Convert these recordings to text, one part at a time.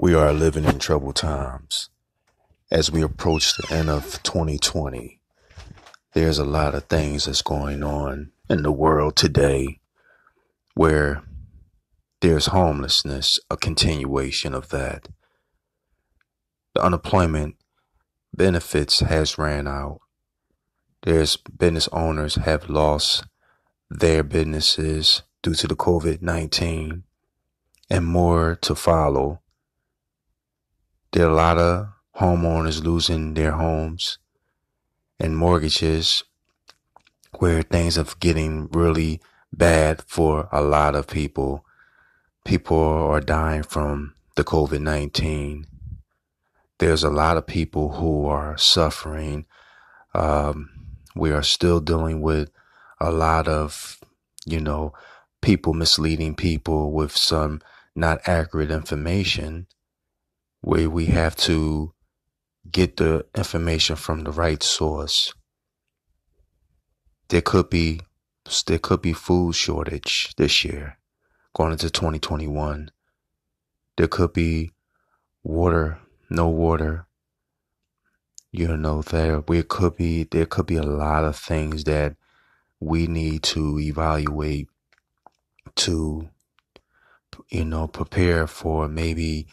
We are living in troubled times. As we approach the end of 2020, there's a lot of things that's going on in the world today where there's homelessness, a continuation of that. The unemployment benefits has ran out. There's business owners have lost their businesses due to the COVID-19 and more to follow there are a lot of homeowners losing their homes and mortgages where things are getting really bad for a lot of people. People are dying from the COVID 19. There's a lot of people who are suffering. Um, we are still dealing with a lot of, you know, people misleading people with some not accurate information where we have to get the information from the right source. There could be there could be food shortage this year going into 2021. There could be water, no water. You know there we could be there could be a lot of things that we need to evaluate to you know prepare for maybe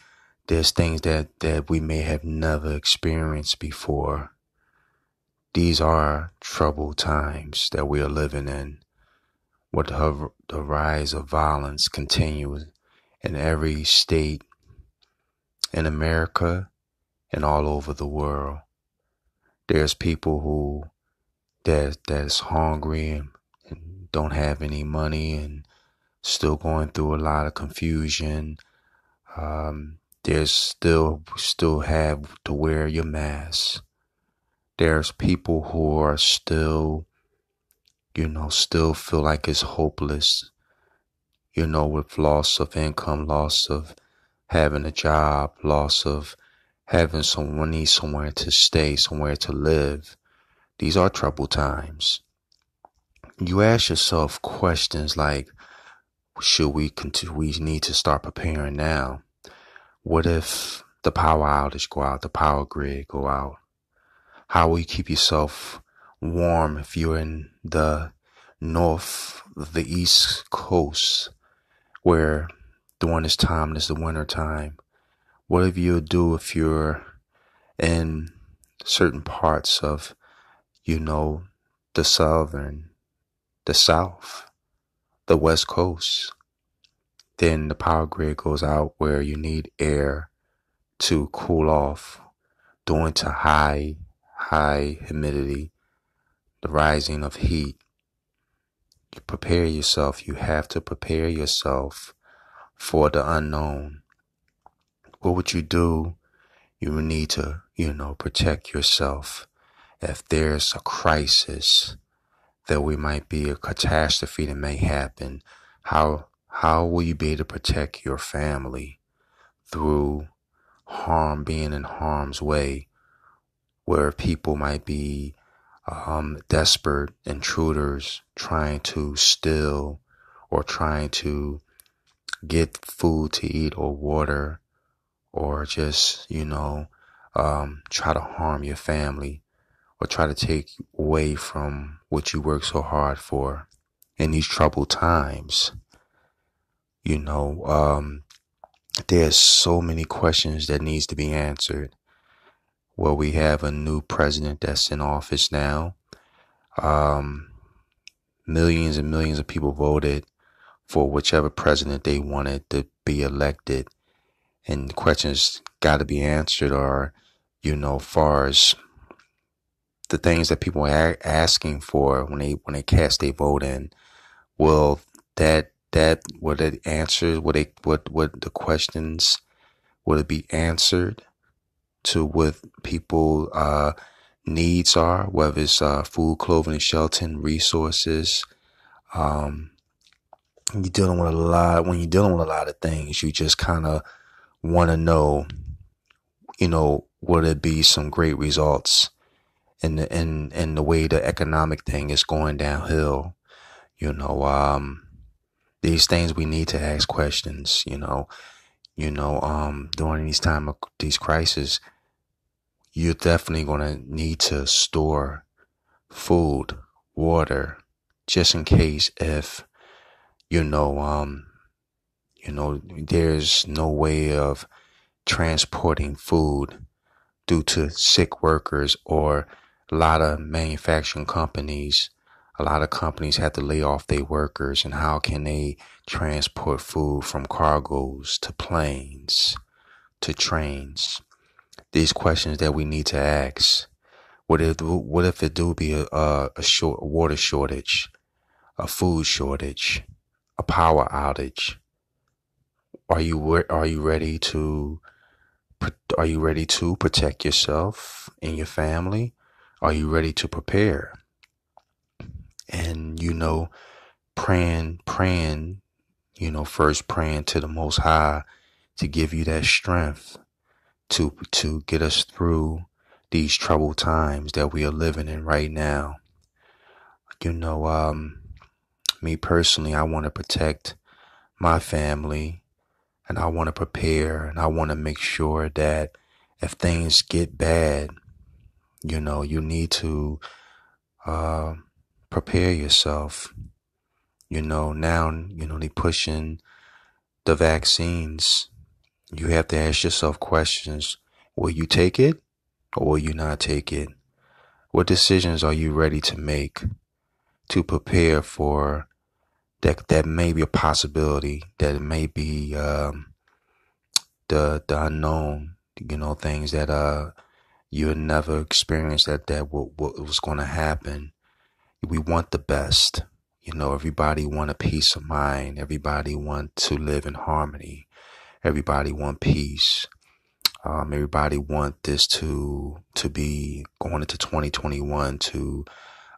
there's things that, that we may have never experienced before. These are troubled times that we are living in. With the rise of violence continues in every state in America and all over the world. There's people who that that's hungry and, and don't have any money and still going through a lot of confusion. Um, there's still still have to wear your mask. There's people who are still, you know, still feel like it's hopeless. You know, with loss of income, loss of having a job, loss of having some money somewhere to stay, somewhere to live. These are troubled times. You ask yourself questions like, should we continue? We need to start preparing now. What if the power outage go out, the power grid go out? How will you keep yourself warm if you're in the north, the east coast, where during this time, is the winter time? What if you do if you're in certain parts of, you know, the southern, the south, the west coast? then the power grid goes out where you need air to cool off due to high, high humidity, the rising of heat. You prepare yourself. You have to prepare yourself for the unknown. What would you do? You would need to, you know, protect yourself. If there's a crisis, that we might be a catastrophe that may happen, how how will you be able to protect your family through harm being in harm's way, where people might be um, desperate intruders trying to steal or trying to get food to eat or water or just, you know, um, try to harm your family or try to take away from what you work so hard for in these troubled times. You know, um, there's so many questions that needs to be answered. Well, we have a new president that's in office now. Um, millions and millions of people voted for whichever president they wanted to be elected. And questions got to be answered are, you know, far as the things that people are asking for when they when they cast their vote in, will that that were it answers were they what what the questions would it be answered to what people uh, needs are, whether it's uh, food, clothing, and shelter, resources. Um, you're dealing with a lot. When you're dealing with a lot of things, you just kind of want to know, you know, will it be some great results in the in in the way the economic thing is going downhill? You know, um, these things we need to ask questions, you know, you know, um, during these time of these crises, you're definitely going to need to store food, water, just in case if, you know, um, you know, there's no way of transporting food due to sick workers or a lot of manufacturing companies a lot of companies had to lay off their workers and how can they transport food from cargoes to planes to trains these questions that we need to ask what if what if it do be a, a short water shortage a food shortage a power outage are you are you ready to are you ready to protect yourself and your family are you ready to prepare and, you know, praying, praying, you know, first praying to the most high to give you that strength to, to get us through these troubled times that we are living in right now. You know, um, me personally, I want to protect my family and I want to prepare and I want to make sure that if things get bad, you know, you need to, uh, prepare yourself. You know, now, you know, they pushing the vaccines. You have to ask yourself questions. Will you take it or will you not take it? What decisions are you ready to make to prepare for that, that may be a possibility, that may be, um, the, the unknown, you know, things that, uh, you had never experienced that, that what, what was going to happen we want the best. You know, everybody want a peace of mind. Everybody want to live in harmony. Everybody want peace. Um, everybody want this to to be going into 2021 to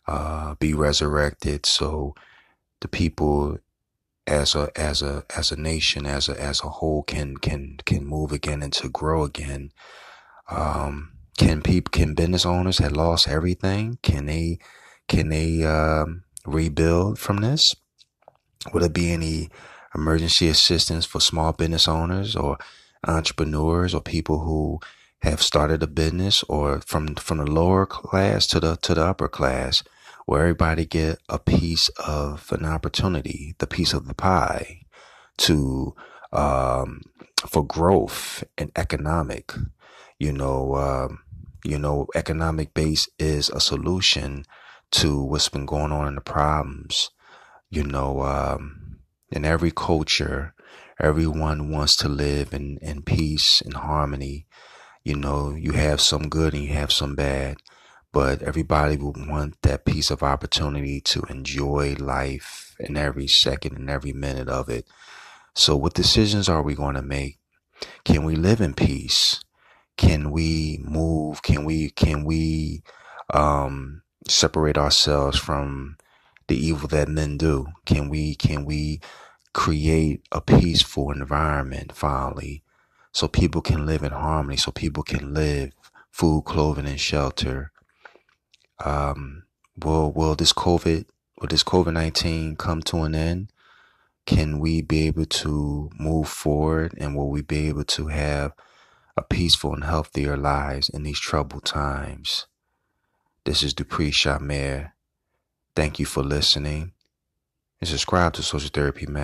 uh, be resurrected. So the people as a as a as a nation as a as a whole can can can move again and to grow again. Um, can people can business owners have lost everything? Can they can they um, rebuild from this? Will there be any emergency assistance for small business owners or entrepreneurs or people who have started a business or from from the lower class to the to the upper class where everybody get a piece of an opportunity the piece of the pie to um, for growth and economic you know um, you know economic base is a solution to what's been going on in the problems. You know, um, in every culture, everyone wants to live in, in peace and harmony. You know, you have some good and you have some bad, but everybody would want that piece of opportunity to enjoy life in every second and every minute of it. So, what decisions are we going to make? Can we live in peace? Can we move? Can we, can we, um, separate ourselves from the evil that men do? Can we can we create a peaceful environment finally so people can live in harmony, so people can live food, clothing, and shelter? Um, will will this COVID will this COVID nineteen come to an end? Can we be able to move forward and will we be able to have a peaceful and healthier lives in these troubled times? This is Dupree Shamir. Thank you for listening and subscribe to Social Therapy Man.